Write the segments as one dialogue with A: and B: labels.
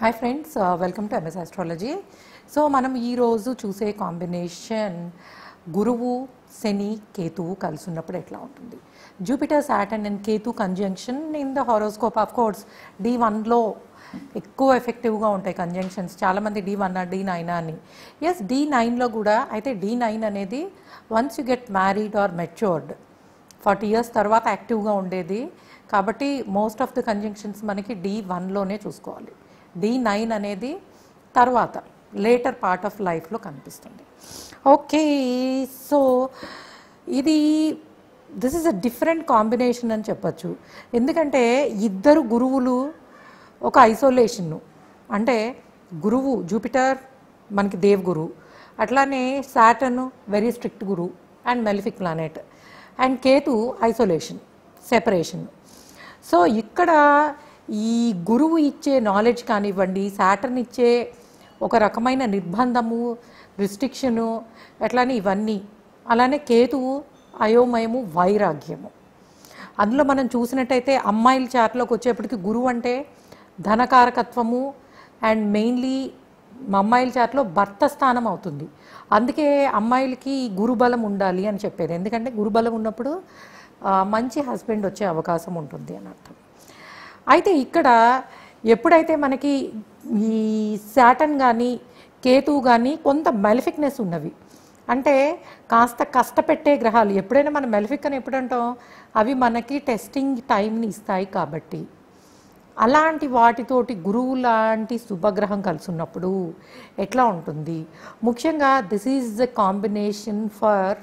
A: hi friends welcome to MS astrology so మనం ఈరోజు చూసే కాంబినేషన్ గురువు శని కేతువు కలిసి ఉన్నప్పుడు ఎట్లా ఉంటుంది Jupiter Saturn and Ketu conjunction in the horoscope of course D వన్లో ఎక్కువ ఎఫెక్టివ్గా ఉంటాయి కంజంక్షన్స్ చాలామంది డి వన్ డి నైన్ అని ఎస్ డి నైన్లో కూడా అయితే డి నైన్ అనేది once you get married or matured forty years తర్వాత యాక్టివ్గా ఉండేది కాబట్టి మోస్ట్ ఆఫ్ ద కంజంక్షన్స్ మనకి డి వన్లోనే చూసుకోవాలి డి నైన్ అనేది తర్వాత లేటర్ పార్ట్ ఆఫ్ లైఫ్లో కనిపిస్తుంది ఓకే సో ఇది this is a different combination అని చెప్పచ్చు ఎందుకంటే ఇద్దరు గురువులు ఒక ఐసోలేషన్ను అంటే గురువు జూపిటర్ మనకి దేవ్ గురు అట్లానే Saturn very strict guru and malefic planet and Ketu isolation separation so ఇక్కడ ఈ గురువు ఇచ్చే నాలెడ్జ్ కానివ్వండి సాటర్న్ ఇచ్చే ఒక రకమైన నిర్బంధము రిస్ట్రిక్షను అట్లానే ఇవన్నీ అలానే కేతువు అయోమయము వైరాగ్యము అందులో మనం చూసినట్టయితే అమ్మాయిల చాట్లోకి వచ్చేప్పటికి గురువు అంటే ధనకారకత్వము అండ్ మెయిన్లీ మా అమ్మాయిల చాట్లో భర్త స్థానం అవుతుంది అందుకే అమ్మాయిలకి గురుబలం ఉండాలి అని చెప్పేది ఎందుకంటే గురుబలం ఉన్నప్పుడు మంచి హస్బెండ్ వచ్చే అవకాశం ఉంటుంది అని అర్థం అయితే ఇక్కడ ఎప్పుడైతే మనకి ఈ శాటన్ కానీ కేతు కానీ కొంత మెలిఫిక్నెస్ ఉన్నవి అంటే కాస్త కష్టపెట్టే గ్రహాలు ఎప్పుడైనా మనం మెలిఫిక్ అని ఎప్పుడంటాం అవి మనకి టెస్టింగ్ టైంని ఇస్తాయి కాబట్టి అలాంటి వాటితోటి గురువు లాంటి శుభగ్రహం ఉన్నప్పుడు ఎట్లా ఉంటుంది ముఖ్యంగా this is the combination for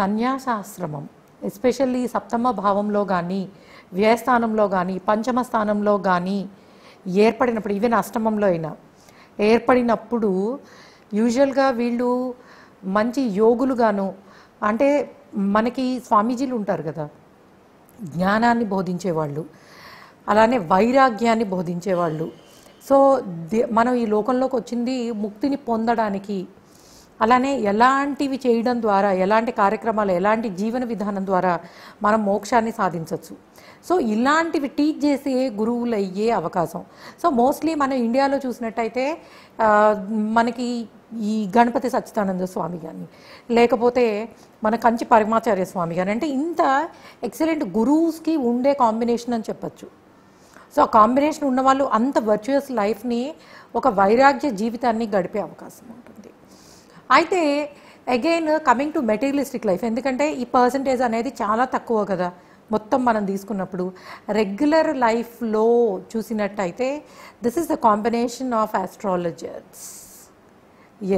A: సన్యాసాశ్రమం ఎస్పెషల్లీ సప్తమ భావంలో కానీ వ్యయస్థానంలో కానీ పంచమ స్థానంలో కానీ ఏర్పడినప్పుడు ఈవెన్ అష్టమంలో అయినా ఏర్పడినప్పుడు యూజువల్గా వీళ్ళు మంచి యోగులుగాను అంటే మనకి స్వామీజీలు ఉంటారు కదా జ్ఞానాన్ని బోధించేవాళ్ళు అలానే వైరాగ్యాన్ని బోధించేవాళ్ళు సో మనం ఈ లోకంలోకి వచ్చింది ముక్తిని పొందడానికి అలానే ఎలాంటివి చేయడం ద్వారా ఎలాంటి కార్యక్రమాలు ఎలాంటి జీవన విధానం ద్వారా మనం మోక్షాన్ని సాధించవచ్చు సో ఇలాంటివి టీచ్ చేసే గురువులు అయ్యే అవకాశం సో మోస్ట్లీ మనం ఇండియాలో చూసినట్టయితే మనకి ఈ గణపతి సచ్చిదానంద స్వామి కానీ లేకపోతే మన కంచి పరమాచార్య స్వామి కానీ అంటే ఇంత ఎక్సలెంట్ గురువుస్కి ఉండే కాంబినేషన్ అని చెప్పచ్చు సో ఆ కాంబినేషన్ ఉన్నవాళ్ళు అంత వర్చువస్ లైఫ్ని ఒక వైరాగ్య జీవితాన్ని గడిపే అవకాశం ఉంటుంది అయితే again coming to materialistic life ఎందుకంటే ఈ పర్సంటేజ్ అనేది చాలా తక్కువ కదా మొత్తం మనం తీసుకున్నప్పుడు రెగ్యులర్ లైఫ్లో చూసినట్టయితే this is the combination of astrologers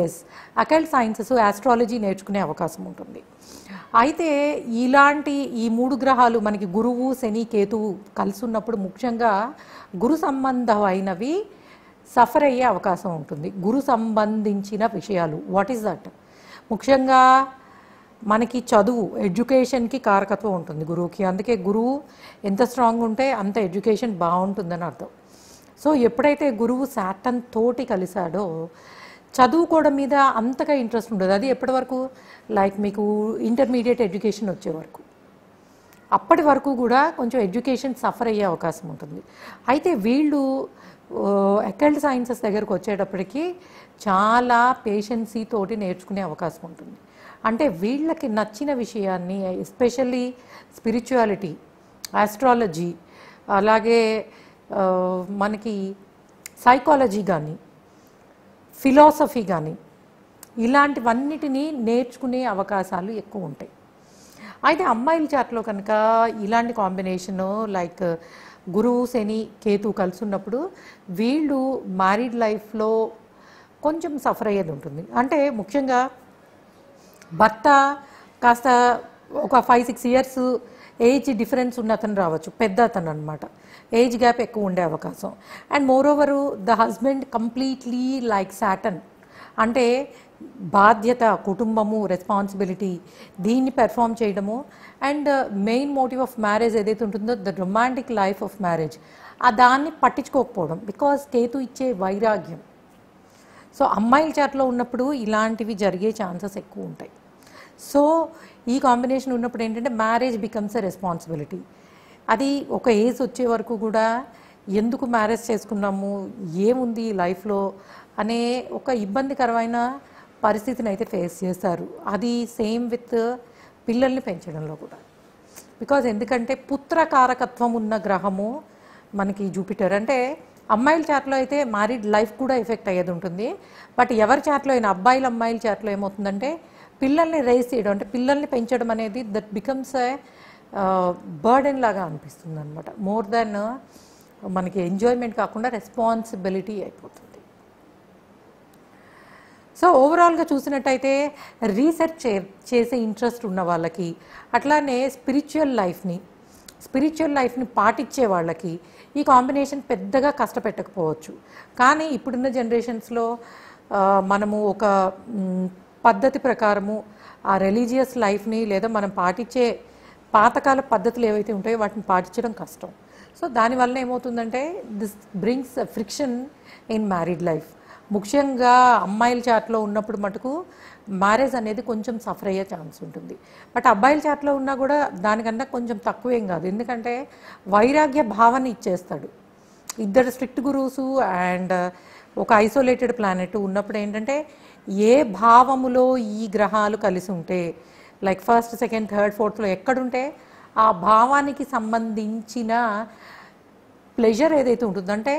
A: as occult sciences astrology నేర్చుకునే అవకాశం ఉంటుంది అయితే ఇలాంటి ఈ మూడు గ్రహాలు మనకి గురువు శని కేతువు కలిసి ఉన్నప్పుడు ముఖ్యంగా గురు సంబంధమైనవి సఫర్ అయ్యే అవకాశం ఉంటుంది గురు సంబంధించిన విషయాలు వాట్ ఈస్ దట్ ముఖ్యంగా మనకి చదువు ఎడ్యుకేషన్కి కారకత్వం ఉంటుంది గురువుకి అందుకే గురువు ఎంత స్ట్రాంగ్ ఉంటే అంత ఎడ్యుకేషన్ బాగుంటుందని అర్థం సో ఎప్పుడైతే గురువు శాటన్ తోటి కలిశాడో చదువుకోవడం మీద అంతగా ఇంట్రెస్ట్ ఉండదు అది ఎప్పటి వరకు లైక్ మీకు ఇంటర్మీడియట్ ఎడ్యుకేషన్ వచ్చే వరకు అప్పటి వరకు కూడా కొంచెం ఎడ్యుకేషన్ సఫర్ అయ్యే అవకాశం ఉంటుంది అయితే వీళ్ళు అకల్ట్ సైన్సెస్ దగ్గరకు వచ్చేటప్పటికి చాలా పేషెన్సీ తోటి నేర్చుకునే అవకాశం ఉంటుంది అంటే వీళ్ళకి నచ్చిన విషయాన్ని ఎస్పెషల్లీ స్పిరిచువాలిటీ ఆస్ట్రాలజీ అలాగే మనకి సైకాలజీ కానీ ఫిలాసఫీ కానీ ఇలాంటివన్నిటినీ నేర్చుకునే అవకాశాలు ఎక్కువ ఉంటాయి అయితే అమ్మాయిల చాట్లో కనుక ఇలాంటి కాంబినేషను లైక్ గురువు శని కేతు కలిసి ఉన్నప్పుడు వీళ్ళు మ్యారీడ్ లైఫ్లో కొంచెం సఫర్ అయ్యేది ఉంటుంది అంటే ముఖ్యంగా భర్త కాస్త ఒక five six years age difference ఉన్న అతను రావచ్చు పెద్ద అతను అనమాట ఏజ్ గ్యాప్ ఎక్కువ ఉండే అవకాశం and more the husband completely like Saturn అంటే బాధ్యత కుటుంబము రెస్పాన్సిబిలిటీ దీన్ని పెర్ఫామ్ చేయడము and main motive of marriage ఏదైతే ఉంటుందో the romantic life of marriage ఆ దాన్ని పట్టించుకోకపోవడం బికాస్ కేతు ఇచ్చే వైరాగ్యం సో అమ్మాయిల చాట్లో ఉన్నప్పుడు ఇలాంటివి జరిగే ఛాన్సెస్ ఎక్కువ ఉంటాయి సో ఈ కాంబినేషన్ ఉన్నప్పుడు ఏంటంటే మ్యారేజ్ బికమ్స్ ఎ రెస్పాన్సిబిలిటీ అది ఒక ఏజ్ వచ్చే వరకు కూడా ఎందుకు మ్యారేజ్ చేసుకున్నాము ఏముంది లైఫ్లో అనే ఒక ఇబ్బందికరమైన పరిస్థితిని అయితే ఫేస్ చేస్తారు అది సేమ్ విత్ పిల్లల్ని పెంచడంలో కూడా బికాజ్ ఎందుకంటే పుత్రకారకత్వం ఉన్న గ్రహము మనకి జూపిటర్ అంటే అమ్మాయిల చాట్లో అయితే మ్యారీడ్ లైఫ్ కూడా ఎఫెక్ట్ అయ్యేది ఉంటుంది బట్ ఎవరి చాట్లో అయినా అబ్బాయిల అమ్మాయిల చాట్లో ఏమవుతుందంటే పిల్లల్ని రేస్ చేయడం అంటే పిల్లల్ని పెంచడం అనేది దట్ బికమ్స్ ఏ బర్డెన్ లాగా అనిపిస్తుంది అనమాట మోర్ దాన్ మనకి ఎంజాయ్మెంట్ కాకుండా రెస్పాన్సిబిలిటీ అయిపోతుంది సో ఓవరాల్గా చూసినట్టయితే రీసెర్చ్ చే చేసే ఇంట్రెస్ట్ ఉన్న వాళ్ళకి అట్లానే స్పిరిచువల్ లైఫ్ని స్పిరిచువల్ లైఫ్ని పాటించే వాళ్ళకి ఈ కాంబినేషన్ పెద్దగా కష్టపెట్టకపోవచ్చు కానీ ఇప్పుడున్న జనరేషన్స్లో మనము ఒక పద్ధతి ప్రకారము ఆ రిలీజియస్ లైఫ్ని లేదా మనం పాటించే పాతకాల పద్ధతులు ఏవైతే ఉంటాయో వాటిని పాటించడం కష్టం సో దానివల్ల ఏమవుతుందంటే this brings friction in married life ముఖ్యంగా అమ్మాయిల చాట్లో ఉన్నప్పుడు మటుకు మ్యారేజ్ అనేది కొంచెం సఫర్ అయ్యే ఛాన్స్ ఉంటుంది బట్ అబ్బాయిల చాట్లో ఉన్నా కూడా దానికన్నా కొంచెం తక్కువేం కాదు ఎందుకంటే వైరాగ్య భావన ఇచ్చేస్తాడు ఇద్దరు స్ట్రిక్ట్ గురూస్ అండ్ ఒక ఐసోలేటెడ్ ప్లానెట్ ఉన్నప్పుడు ఏంటంటే ఏ భావములో ఈ గ్రహాలు కలిసి ఉంటే లైక్ ఫస్ట్ సెకండ్ థర్డ్ ఫోర్త్లో ఎక్కడుంటే ఆ భావానికి సంబంధించిన ప్లెజర్ ఏదైతే ఉంటుందంటే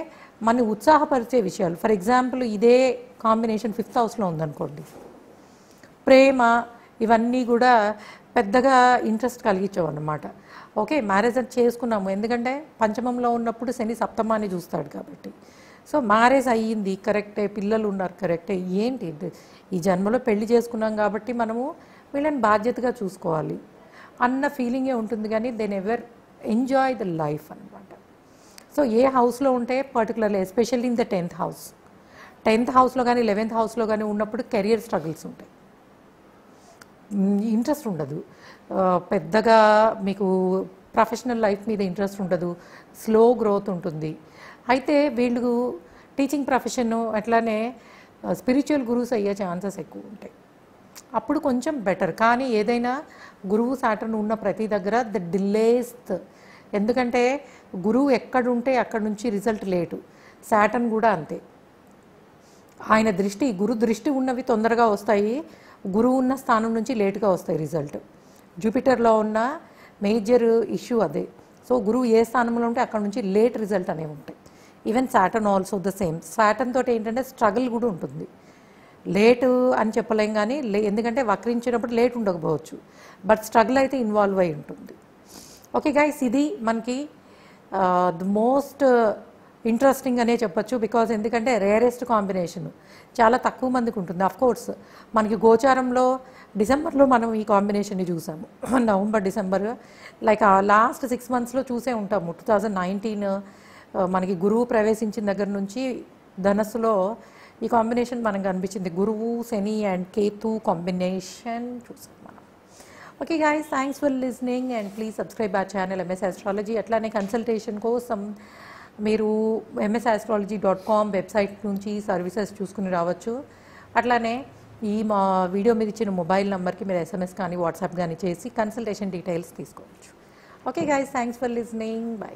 A: మనని ఉత్సాహపరిచే విషయాలు ఫర్ ఎగ్జాంపుల్ ఇదే కాంబినేషన్ ఫిఫ్త్ హౌస్లో ఉందనుకోండి ప్రేమ ఇవన్నీ కూడా పెద్దగా ఇంట్రెస్ట్ కలిగించవు ఓకే మ్యారేజ్ అది చేసుకున్నాము ఎందుకంటే పంచమంలో ఉన్నప్పుడు శని సప్తమాన్ని చూస్తాడు కాబట్టి సో మ్యారేజ్ అయ్యింది కరెక్టే పిల్లలు ఉన్నారు కరెక్టే ఏంటి ఈ జన్మలో పెళ్లి చేసుకున్నాం కాబట్టి మనము వీళ్ళని బాధ్యతగా చూసుకోవాలి అన్న ఫీలింగే ఉంటుంది కానీ then ever enjoy the life అనమాట సో ఏ హౌస్లో ఉంటే particularly especially in the tenth house tenth హౌస్లో కానీ లెవెన్త్ హౌస్లో కానీ ఉన్నప్పుడు కెరియర్ స్ట్రగుల్స్ ఉంటాయి ఇంట్రెస్ట్ ఉండదు పెద్దగా మీకు ప్రొఫెషనల్ లైఫ్ మీద ఇంట్రెస్ట్ ఉండదు స్లో గ్రోత్ ఉంటుంది అయితే వీళ్ళు టీచింగ్ ప్రొఫెషన్ అట్లానే స్పిరిచువల్ గురువుస్ అయ్యే ఛాన్సెస్ ఎక్కువ ఉంటాయి అప్పుడు కొంచెం బెటర్ కానీ ఏదైనా గురువు సాటర్న్ ఉన్న ప్రతి దగ్గర ద డిలేస్త్ ఎందుకంటే గురువు ఎక్కడుంటే అక్కడి నుంచి రిజల్ట్ లేటు శాటన్ కూడా అంతే ఆయన దృష్టి గురు దృష్టి ఉన్నవి తొందరగా వస్తాయి గురువు ఉన్న స్థానం నుంచి లేటుగా వస్తాయి రిజల్ట్ జూపిటర్లో ఉన్న మేజర్ ఇష్యూ అదే సో గురువు ఏ స్థానంలో ఉంటే అక్కడ నుంచి లేట్ రిజల్ట్ అనేవి ఉంటాయి even Saturn also the same Saturn తోటి ఏంటంటే స్ట్రగుల్ కూడా ఉంటుంది లేటు అని చెప్పలేం కానీ ఎందుకంటే వక్రించినప్పుడు లేట్ ఉండకపోవచ్చు బట్ స్ట్రగుల్ అయితే ఇన్వాల్వ్ అయి ఉంటుంది ఓకే గైస్ ఇది మనకి ద మోస్ట్ ఇంట్రెస్టింగ్ అనే చెప్పొచ్చు బికాజ్ ఎందుకంటే రేరెస్ట్ కాంబినేషన్ చాలా తక్కువ మందికి ఉంటుంది అఫ్ కోర్స్ మనకి గోచారంలో డిసెంబర్లో మనం ఈ కాంబినేషన్ని చూసాము November December like last six మంత్స్లో చూసే ఉంటాము టూ థౌజండ్ నైన్టీన్ మనకి గురువు ప్రవేశించిన దగ్గర నుంచి ధనస్సులో ఈ కాంబినేషన్ మనకు అనిపించింది గురువు శని అండ్ కేతు కాంబినేషన్ చూసాం మనం okay guys thanks for listening and please subscribe our channel MS astrology అట్లానే కన్సల్టేషన్ కోసం మీరు MS astrology dot com website నుంచి సర్వీసెస్ చూసుకుని రావచ్చు అట్లానే ఈ మా వీడియో మీద ఇచ్చిన మొబైల్ నెంబర్కి మీరు ఎస్ఎంఎస్ కానీ వాట్సాప్ కానీ చేసి కన్సల్టేషన్ డీటెయిల్స్ తీసుకోవచ్చు okay guys thanks for listening by